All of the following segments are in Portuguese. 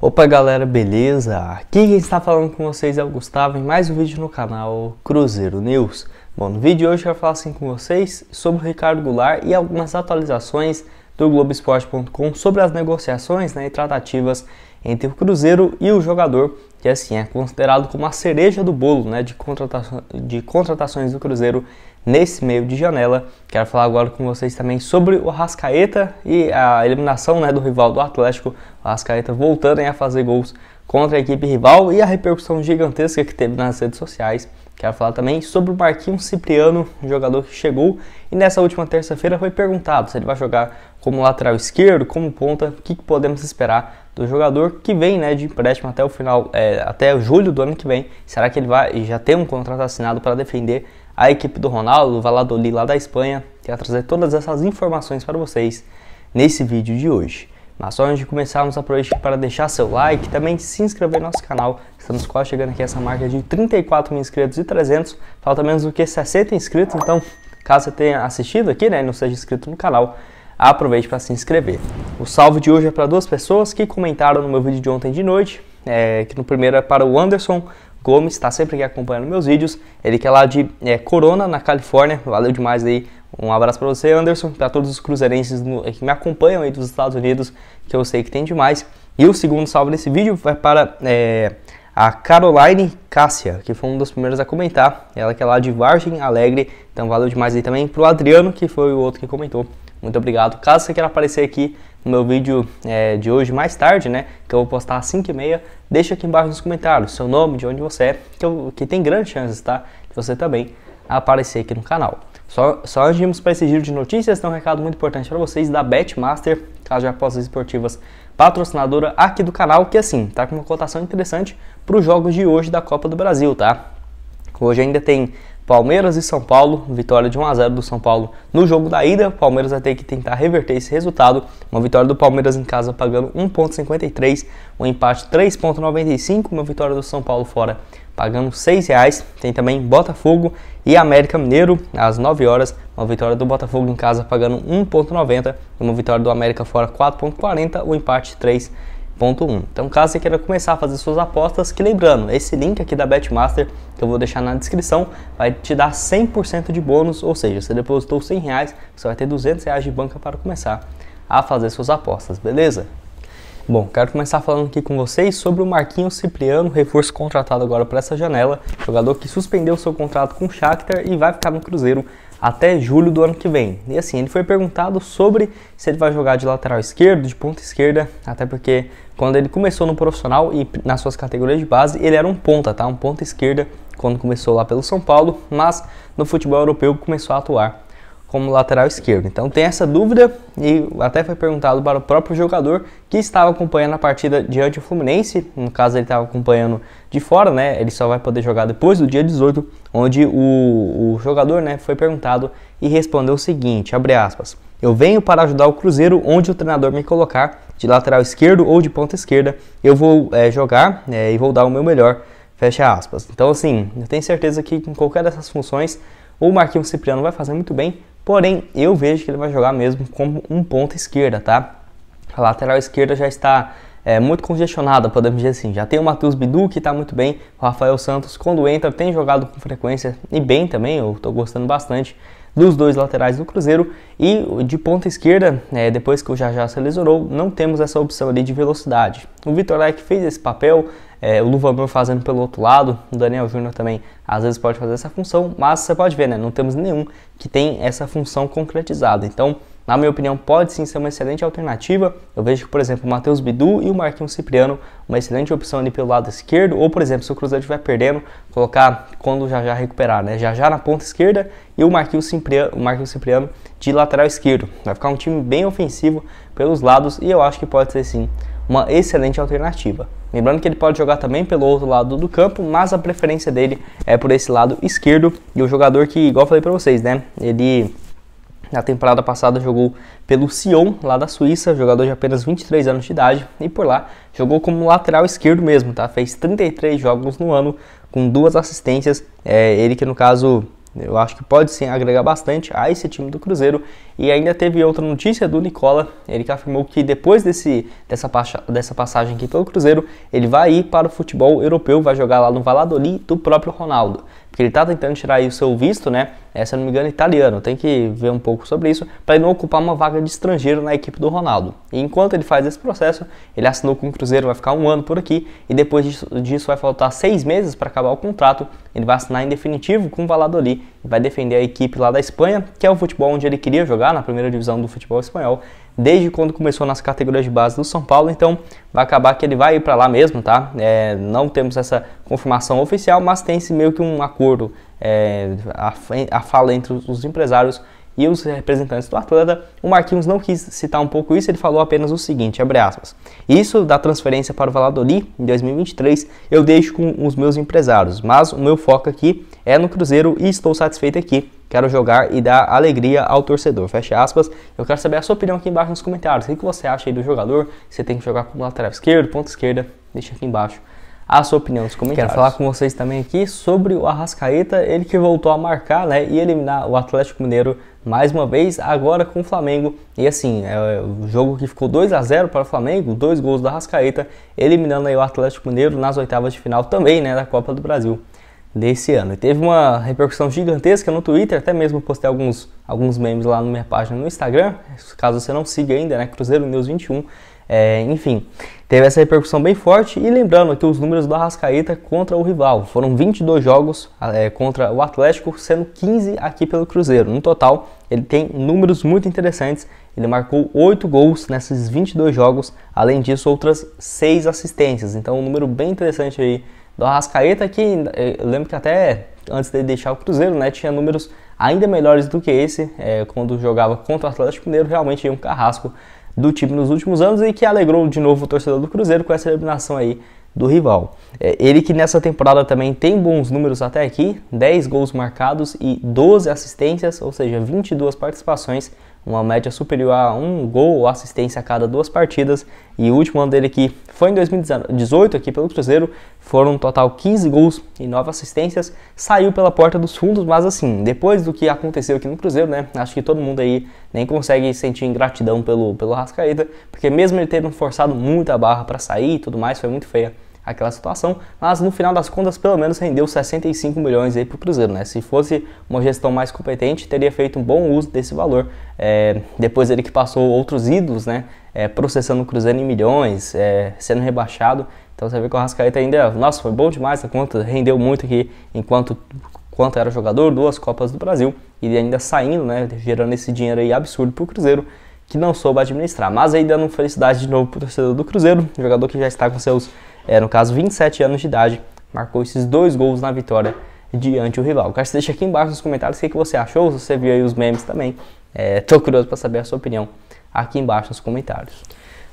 Opa galera, beleza? Aqui quem está falando com vocês é o Gustavo em mais um vídeo no canal Cruzeiro News. Bom, no vídeo de hoje eu vou falar assim com vocês sobre o Ricardo Goulart e algumas atualizações do Globoesporte.com sobre as negociações né, e tratativas entre o Cruzeiro e o jogador que assim é considerado como a cereja do bolo né, de, de contratações do Cruzeiro nesse meio de janela. Quero falar agora com vocês também sobre o Rascaeta e a eliminação né, do rival do Atlético, o Rascaeta voltando a fazer gols contra a equipe rival e a repercussão gigantesca que teve nas redes sociais. Quero falar também sobre o Marquinhos Cipriano, um jogador que chegou e nessa última terça-feira foi perguntado se ele vai jogar como lateral esquerdo, como ponta, o que, que podemos esperar do jogador que vem né, de empréstimo até o final, é, até julho do ano que vem. Será que ele vai já tem um contrato assinado para defender a equipe do Ronaldo, do Valladolid lá da Espanha? Quero trazer todas essas informações para vocês nesse vídeo de hoje. Mas só antes de começarmos, aproveite para deixar seu like e também se inscrever no nosso canal. Estamos quase chegando aqui a essa marca de 34 mil inscritos e 300. Falta menos do que 60 inscritos, então caso você tenha assistido aqui né, e não seja inscrito no canal, aproveite para se inscrever. O salve de hoje é para duas pessoas que comentaram no meu vídeo de ontem de noite, é, que no primeiro é para o Anderson Gomes, está sempre aqui acompanhando meus vídeos. Ele que é lá de é, Corona, na Califórnia. Valeu demais aí. Um abraço para você, Anderson, para todos os cruzeirenses no, que me acompanham aí dos Estados Unidos, que eu sei que tem demais. E o segundo salve desse vídeo vai para é, a Caroline Cássia, que foi um dos primeiros a comentar. Ela que é lá de Vargem Alegre. Então valeu demais aí também para o Adriano, que foi o outro que comentou. Muito obrigado. Caso você queira aparecer aqui no meu vídeo é, de hoje, mais tarde, né? Que eu vou postar às 5h30. Deixa aqui embaixo nos comentários seu nome, de onde você é, que, eu, que tem grandes chances, tá? De você também aparecer aqui no canal. Só, só antes de irmos para esse giro de notícias, tem um recado muito importante para vocês da Betmaster, casa de apostas esportivas patrocinadora aqui do canal, que assim, tá com uma cotação interessante para os jogos de hoje da Copa do Brasil, tá? Hoje ainda tem Palmeiras e São Paulo, vitória de 1 a 0 do São Paulo no jogo da ida. O Palmeiras vai ter que tentar reverter esse resultado. Uma vitória do Palmeiras em casa pagando 1.53, um empate 3.95, uma vitória do São Paulo fora pagando R$ reais. Tem também Botafogo e América Mineiro às 9 horas, uma vitória do Botafogo em casa pagando 1.90, uma vitória do América fora 4.40, o um empate 3 então, caso você queira começar a fazer suas apostas, que lembrando, esse link aqui da Betmaster, que eu vou deixar na descrição, vai te dar 100% de bônus, ou seja, você depositou 100 reais, você vai ter 200 reais de banca para começar a fazer suas apostas, beleza? Bom, quero começar falando aqui com vocês sobre o Marquinhos Cipriano, reforço contratado agora para essa janela, jogador que suspendeu seu contrato com o Shakhtar e vai ficar no Cruzeiro até julho do ano que vem. E assim, ele foi perguntado sobre se ele vai jogar de lateral esquerdo, de ponta esquerda, até porque quando ele começou no profissional e nas suas categorias de base, ele era um ponta, tá? Um ponta esquerda quando começou lá pelo São Paulo, mas no futebol europeu começou a atuar como lateral esquerdo. Então tem essa dúvida e até foi perguntado para o próprio jogador que estava acompanhando a partida diante do Fluminense, no caso ele estava acompanhando de fora, né? Ele só vai poder jogar depois do dia 18, onde o, o jogador, né, foi perguntado e respondeu o seguinte, abre aspas: "Eu venho para ajudar o Cruzeiro onde o treinador me colocar, de lateral esquerdo ou de ponta esquerda, eu vou é, jogar é, e vou dar o meu melhor." Fecha aspas. Então assim, eu tenho certeza que em qualquer dessas funções o Marquinhos Cipriano vai fazer muito bem, Porém, eu vejo que ele vai jogar mesmo como um ponta esquerda, tá? A lateral esquerda já está é, muito congestionada, podemos dizer assim. Já tem o Matheus Bidu, que está muito bem. O Rafael Santos, quando entra, tem jogado com frequência e bem também. Eu estou gostando bastante dos dois laterais do Cruzeiro e de ponta esquerda, é, depois que o Jajá se lesionou, não temos essa opção ali de velocidade. O Vitor Leque fez esse papel, é, o Luvamor fazendo pelo outro lado, o Daniel Júnior também às vezes pode fazer essa função, mas você pode ver, né, não temos nenhum que tem essa função concretizada. Então, na minha opinião, pode sim ser uma excelente alternativa. Eu vejo que, por exemplo, o Matheus Bidu e o Marquinhos Cipriano, uma excelente opção ali pelo lado esquerdo, ou, por exemplo, se o Cruzeiro estiver perdendo, colocar quando já já recuperar, né? Já já na ponta esquerda e o Marquinhos Cipriano, o Marquinhos Cipriano de lateral esquerdo. Vai ficar um time bem ofensivo pelos lados e eu acho que pode ser sim uma excelente alternativa. Lembrando que ele pode jogar também pelo outro lado do campo, mas a preferência dele é por esse lado esquerdo. E o jogador que, igual eu falei para vocês, né? Ele na temporada passada jogou pelo Sion, lá da Suíça, jogador de apenas 23 anos de idade, e por lá jogou como lateral esquerdo mesmo, tá? Fez 33 jogos no ano, com duas assistências. É, ele que no caso eu acho que pode sim agregar bastante a esse time do Cruzeiro. E ainda teve outra notícia do Nicola, ele que afirmou que depois desse, dessa, dessa passagem aqui pelo Cruzeiro, ele vai ir para o futebol europeu, vai jogar lá no Valladolid do próprio Ronaldo. Porque ele está tentando tirar aí o seu visto, né? é, se não me engano, italiano. Tem que ver um pouco sobre isso para ele não ocupar uma vaga de estrangeiro na equipe do Ronaldo. E enquanto ele faz esse processo, ele assinou com o Cruzeiro, vai ficar um ano por aqui e depois disso, disso vai faltar seis meses para acabar o contrato. Ele vai assinar em definitivo com o Valladolid e vai defender a equipe lá da Espanha, que é o futebol onde ele queria jogar na primeira divisão do futebol espanhol desde quando começou nas categorias de base do São Paulo, então vai acabar que ele vai ir para lá mesmo, tá? É, não temos essa confirmação oficial, mas tem-se meio que um acordo é, a, a fala entre os empresários e os representantes do atleta, o Marquinhos não quis citar um pouco isso, ele falou apenas o seguinte, abre aspas, isso da transferência para o Valladolid em 2023 eu deixo com os meus empresários, mas o meu foco aqui é no Cruzeiro e estou satisfeito aqui, quero jogar e dar alegria ao torcedor, fecha aspas, eu quero saber a sua opinião aqui embaixo nos comentários, o que você acha aí do jogador, você tem que jogar como lateral esquerdo, ponta esquerda, deixa aqui embaixo a sua opinião nos comentários. Quero falar com vocês também aqui sobre o Arrascaeta, ele que voltou a marcar né, e eliminar o Atlético Mineiro mais uma vez, agora com o Flamengo. E assim, é o jogo que ficou 2 a 0 para o Flamengo, dois gols do Arrascaeta, eliminando aí o Atlético Mineiro nas oitavas de final também né, da Copa do Brasil desse ano. E teve uma repercussão gigantesca no Twitter, até mesmo postei alguns, alguns memes lá na minha página no Instagram, caso você não siga ainda, né, Cruzeiro News 21, é, enfim... Teve essa repercussão bem forte e lembrando que os números do Arrascaeta contra o rival foram 22 jogos ah, é, contra o Atlético, sendo 15 aqui pelo Cruzeiro. No total, ele tem números muito interessantes. Ele marcou 8 gols nesses 22 jogos, além disso, outras 6 assistências. Então, um número bem interessante aí do Arrascaeta, que é, eu lembro que até antes de deixar o Cruzeiro, né, tinha números ainda melhores do que esse, é, quando jogava contra o Atlético Mineiro, realmente um carrasco do time nos últimos anos e que alegrou de novo o torcedor do Cruzeiro com essa eliminação aí do rival. É, ele que nessa temporada também tem bons números até aqui, 10 gols marcados e 12 assistências, ou seja, 22 participações, uma média superior a um gol ou assistência a cada duas partidas. E o último ano dele aqui foi em 2018 aqui pelo Cruzeiro, foram um total 15 gols e 9 assistências. Saiu pela porta dos fundos, mas assim, depois do que aconteceu aqui no Cruzeiro, né? Acho que todo mundo aí nem consegue sentir ingratidão pelo, pelo Rascaeta, porque mesmo ele tendo forçado muito a barra para sair e tudo mais, foi muito feia aquela situação, mas no final das contas pelo menos rendeu 65 milhões aí para o Cruzeiro, né? Se fosse uma gestão mais competente, teria feito um bom uso desse valor. É, depois ele que passou outros ídolos, né? É, processando o Cruzeiro em milhões, é, sendo rebaixado. Então você vê que o Rascaeta ainda, nossa, foi bom demais a conta, rendeu muito aqui enquanto quanto era jogador, duas Copas do Brasil, e ele ainda saindo, né, gerando esse dinheiro aí absurdo para o Cruzeiro, que não soube administrar. Mas aí dando felicidade de novo para o torcedor do Cruzeiro, jogador que já está com seus é, no caso 27 anos de idade, marcou esses dois gols na vitória diante do rival. Cara, você deixa aqui embaixo nos comentários o que, que você achou, se você viu aí os memes também. É, tô curioso para saber a sua opinião aqui embaixo nos comentários.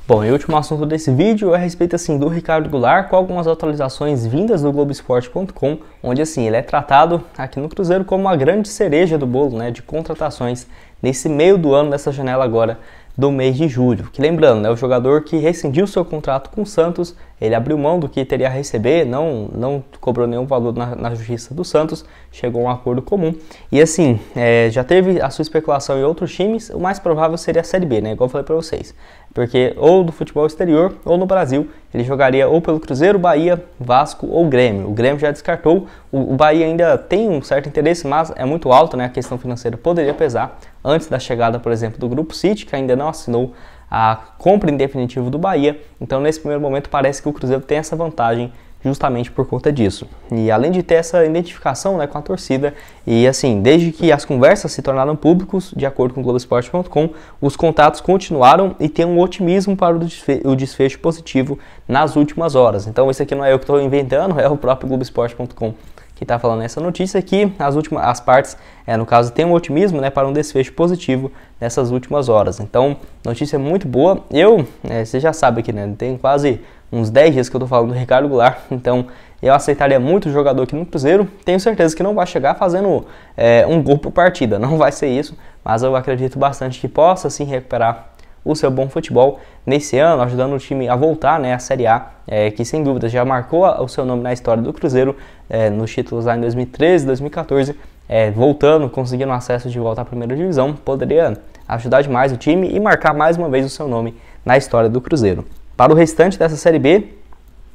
Bom, e o último assunto desse vídeo é a respeito assim do Ricardo Goulart com algumas atualizações vindas do Globoesporte.com, onde assim ele é tratado aqui no Cruzeiro como a grande cereja do bolo, né, de contratações nesse meio do ano nessa janela agora do mês de julho. Que lembrando, é né, o jogador que rescindiu seu contrato com o Santos ele abriu mão do que teria a receber, não, não cobrou nenhum valor na, na justiça do Santos, chegou a um acordo comum. E assim, é, já teve a sua especulação em outros times, o mais provável seria a Série B, né? Igual eu falei para vocês. Porque ou do futebol exterior ou no Brasil, ele jogaria ou pelo Cruzeiro, Bahia, Vasco ou Grêmio. O Grêmio já descartou, o, o Bahia ainda tem um certo interesse, mas é muito alto, né? A questão financeira poderia pesar antes da chegada, por exemplo, do Grupo City, que ainda não assinou a compra em definitivo do Bahia. Então, nesse primeiro momento, parece que o Cruzeiro tem essa vantagem justamente por conta disso. E além de ter essa identificação né, com a torcida, e assim, desde que as conversas se tornaram públicos, de acordo com Globoesporte.com, os contatos continuaram e tem um otimismo para o, desfe o desfecho positivo nas últimas horas. Então, isso aqui não é eu que estou inventando, é o próprio Globoesporte.com que está falando essa notícia aqui. As últimas, as partes, é, no caso, tem um otimismo né, para um desfecho positivo nessas últimas horas. Então, notícia muito boa. Eu, é, você já sabe que né? Tem quase uns 10 dias que eu estou falando do Ricardo Goulart, então eu aceitaria muito o jogador aqui no Cruzeiro. Tenho certeza que não vai chegar fazendo é, um gol por partida, não vai ser isso, mas eu acredito bastante que possa sim recuperar o seu bom futebol nesse ano, ajudando o time a voltar né, à Série A, é, que sem dúvida já marcou o seu nome na história do Cruzeiro é, nos títulos lá em 2013, 2014, é, voltando, conseguindo acesso de volta à primeira divisão, poderia ajudar demais o time e marcar mais uma vez o seu nome na história do Cruzeiro. Para o restante dessa Série B,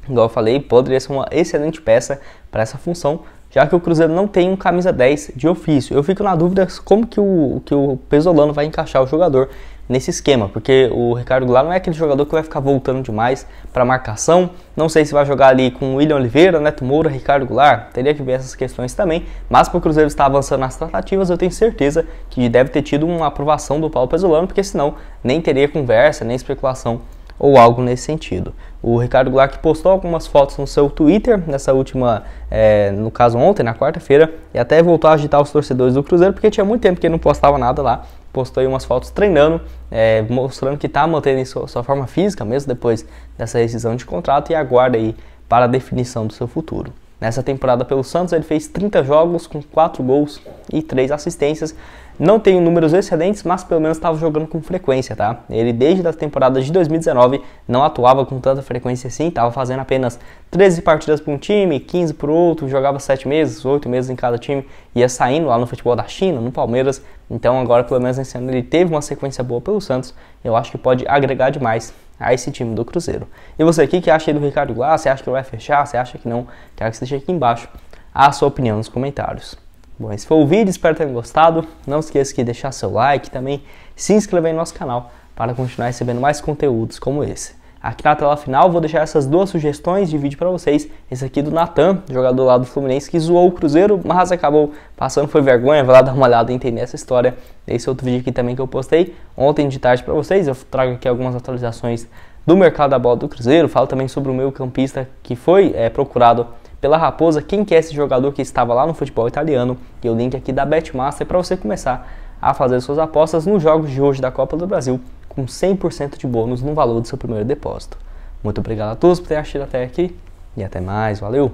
igual eu falei, poderia ser uma excelente peça para essa função, já que o Cruzeiro não tem um camisa 10 de ofício. Eu fico na dúvida como que o, que o Pesolano vai encaixar o jogador nesse esquema, porque o Ricardo Goulart não é aquele jogador que vai ficar voltando demais para marcação. Não sei se vai jogar ali com o William Oliveira, Neto Moura, Ricardo Goulart, teria que ver essas questões também. Mas para o Cruzeiro estar avançando nas tratativas, eu tenho certeza que deve ter tido uma aprovação do Paulo Pesolano, porque senão nem teria conversa, nem especulação ou algo nesse sentido. O Ricardo Glack postou algumas fotos no seu Twitter nessa última, é, no caso ontem, na quarta-feira, e até voltou a agitar os torcedores do Cruzeiro, porque tinha muito tempo que ele não postava nada lá. Postou aí umas fotos treinando, é, mostrando que está mantendo sua, sua forma física mesmo depois dessa rescisão de contrato e aguarda aí para a definição do seu futuro. Nessa temporada pelo Santos, ele fez 30 jogos com 4 gols e 3 assistências. Não tem números excelentes, mas pelo menos estava jogando com frequência, tá? Ele desde a temporada de 2019 não atuava com tanta frequência assim, estava fazendo apenas 13 partidas para um time, 15 para o outro, jogava 7 meses, 8 meses em cada time, ia saindo lá no futebol da China, no Palmeiras. Então agora pelo menos nesse ano ele teve uma sequência boa pelo Santos, eu acho que pode agregar demais a esse time do Cruzeiro. E você aqui que acha aí do Ricardo Glass, você acha que vai fechar, você acha que não, quero que você deixe aqui embaixo a sua opinião nos comentários. Bom, esse foi o vídeo, espero ter gostado. Não esqueça de deixar seu like também, se inscrever em nosso canal para continuar recebendo mais conteúdos como esse. Aqui na tela final vou deixar essas duas sugestões de vídeo para vocês. Esse aqui do Natan, jogador lá do Fluminense, que zoou o Cruzeiro, mas acabou passando foi vergonha. Vai lá dar uma olhada e entender essa história. Esse outro vídeo aqui também que eu postei ontem de tarde para vocês. Eu trago aqui algumas atualizações do mercado da bola do Cruzeiro. Falo também sobre o meu campista que foi é, procurado pela Raposa. Quem que é esse jogador que estava lá no futebol italiano? E o link aqui da Betmaster para você começar a fazer suas apostas nos jogos de hoje da Copa do Brasil com 100% de bônus no valor do seu primeiro depósito. Muito obrigado a todos por terem assistido até aqui e até mais. Valeu!